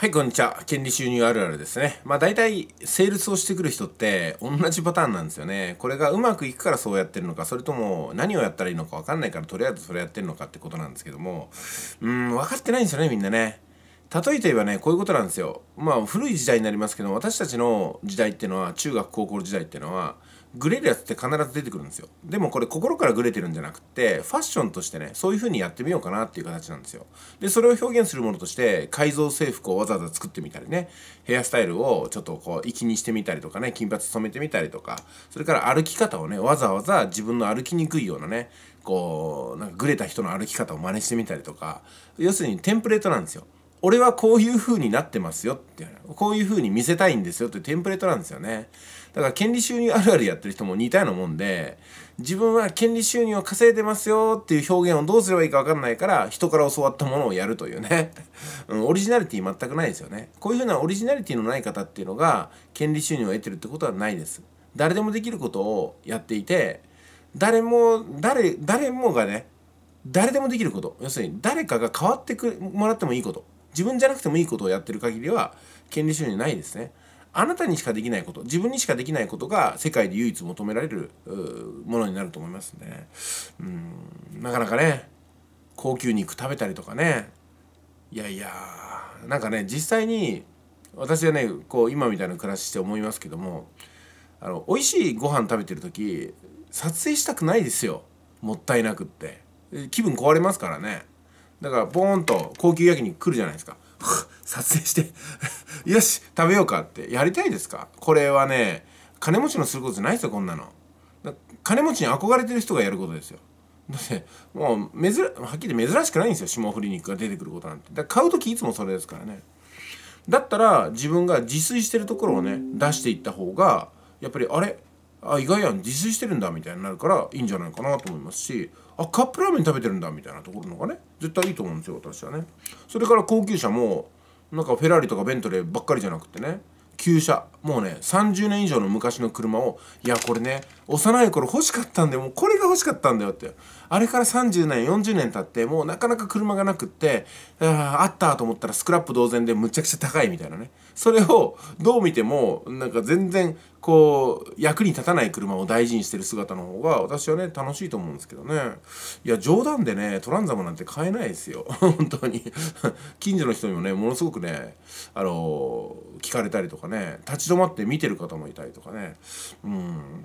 はい、こんにちは。権利収入あるあるですね。まあ大体、セールスをしてくる人って同じパターンなんですよね。これがうまくいくからそうやってるのか、それとも何をやったらいいのか分かんないからとりあえずそれやってるのかってことなんですけども、うん、分かってないんですよね、みんなね。例えて言えばねこういうことなんですよまあ古い時代になりますけど私たちの時代っていうのは中学高校時代っていうのはグレるやつって必ず出てくるんですよでもこれ心からグレてるんじゃなくてファッションとしてねそういう風にやってみようかなっていう形なんですよでそれを表現するものとして改造制服をわざわざ作ってみたりねヘアスタイルをちょっとこう粋にしてみたりとかね金髪染めてみたりとかそれから歩き方をねわざわざ自分の歩きにくいようなねこうなんかグレた人の歩き方を真似してみたりとか要するにテンプレートなんですよ俺はこういう風になってますよってこういう風に見せたいんですよってテンプレートなんですよねだから権利収入あるあるやってる人も似たようなもんで自分は権利収入を稼いでますよっていう表現をどうすればいいか分かんないから人から教わったものをやるというね、うん、オリジナリティ全くないですよねこういう風なオリジナリティのない方っていうのが権利収入を得てるってことはないです誰でもできることをやっていて誰も誰誰もがね誰でもできること要するに誰かが変わってくもらってもいいこと自分じゃなくてもいいことをやってる限りは権利収入ないですね。あなたにしかできないこと自分にしかできないことが世界で唯一求められるものになると思いますねうんなかなかね高級肉食べたりとかねいやいやなんかね実際に私はねこう今みたいな暮らしして思いますけどもあの美味しいご飯食べてる時撮影したくないですよもったいなくって気分壊れますからねだからボーンと高級焼肉来るじゃないですか 撮影して よし食べようかってやりたいですかこれはね金持ちのすることじゃないですよこんなの金持ちに憧れてる人がやることですよだってもう珍はっきり珍しくないんですよ霜降り肉が出てくることなんてだから買う時いつもそれですからねだったら自分が自炊してるところをね出していった方がやっぱりあれあ意外やん自炊してるんだみたいになるからいいんじゃないかなと思いますしあカップラーメン食べてるんだみたいなところのがね絶対いいと思うんですよ私はねそれから高級車もなんかフェラーリとかベントレーばっかりじゃなくてね旧車もうね30年以上の昔の車をいやこれね幼い頃欲しかったんだよもうこれが欲しかったんだよってあれから30年40年経ってもうなかなか車がなくってああったと思ったらスクラップ同然でむちゃくちゃ高いみたいなねそれをどう見てもなんか全然こう役に立たない車を大事にしてる姿の方が私はね楽しいと思うんですけどねいや冗談でねトランザムなんて買えないですよ 本当に近所の人にもねものすごくねあのー、聞かれたりとかね立ち止まって見てる方もいたりとかねうん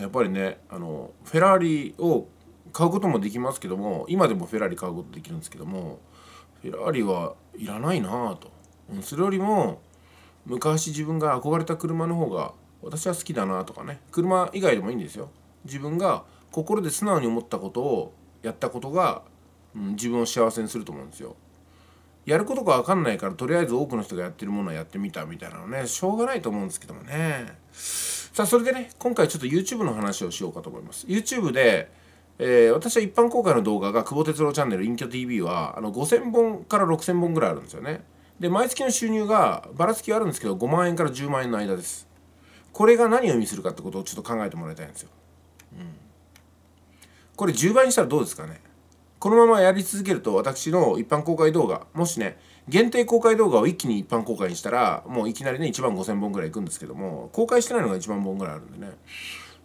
やっぱりねあのフェラーリを買うこともできますけども今でもフェラーリ買うことできるんですけどもフェラーリはいらないなとそれよりも昔自分が憧れた車の方が私は好きだなとかね車以外でもいいんですよ自分が心で素直に思ったことをやったことが、うん、自分を幸せにすると思うんですよやることが分かんないからとりあえず多くの人がやってるものはやってみたみたいなのねしょうがないと思うんですけどもねさあそれでね今回ちょっと YouTube の話をしようかと思います YouTube でえー、私は一般公開の動画が久保哲郎チャンネル隠居 TV はあの5000本から6000本ぐらいあるんですよねで毎月の収入がばらつきはあるんですけど5万円から10万円の間ですこれが何を意味するかってことをちょっと考えてもらいたいんですよ、うん、これ10倍にしたらどうですかねこのままやり続けると私の一般公開動画もしね限定公開動画を一気に一般公開にしたらもういきなりね1万5000本ぐらいいくんですけども公開してないのが1万本ぐらいあるんでね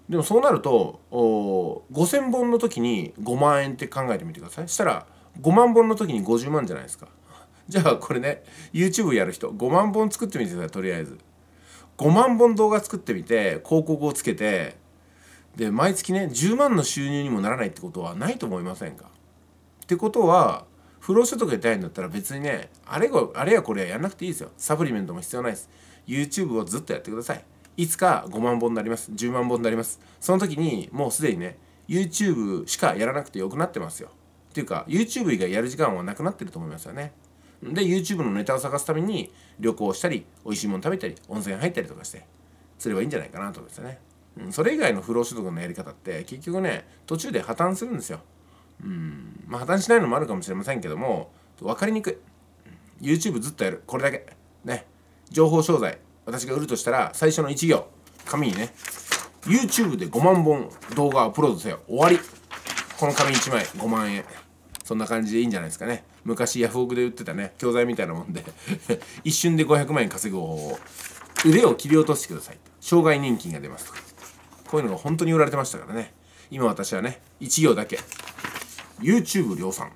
でもそうなるとお5,000本の時に5万円って考えてみてくださいしたら5万本の時に50万じゃないですか じゃあこれね YouTube やる人5万本作ってみてくださいとりあえず5万本動画作ってみて広告をつけてで毎月ね10万の収入にもならないってことはないと思いませんかってことは不労所得が出たいんだったら別にねあれあれやこれややんなくていいですよサプリメントも必要ないです YouTube をずっとやってくださいいつか5万本になります10万本になりますその時にもうすでにね YouTube しかやらなくてよくなってますよっていうか YouTube 以外やる時間はなくなってると思いますよねで YouTube のネタを探すために旅行したり美味しいもの食べたり温泉入ったりとかしてすればいいんじゃないかなと思いますよね、それ以外の不労所得のやり方って結局ね途中で破綻するんですようんまあ破綻しないのもあるかもしれませんけども分かりにくい YouTube ずっとやるこれだけね情報商材私が売るとしたら最初の1行紙にね YouTube で5万本動画アップロードせよ終わりこの紙1枚5万円そんな感じでいいんじゃないですかね昔ヤフオクで売ってたね教材みたいなもんで 一瞬で500万円稼ぐ方法を腕を切り落としてください障害年金が出ますとかこういうのが本当に売られてましたからね今私はね1行だけ YouTube 量産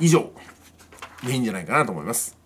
以上でいいんじゃないかなと思います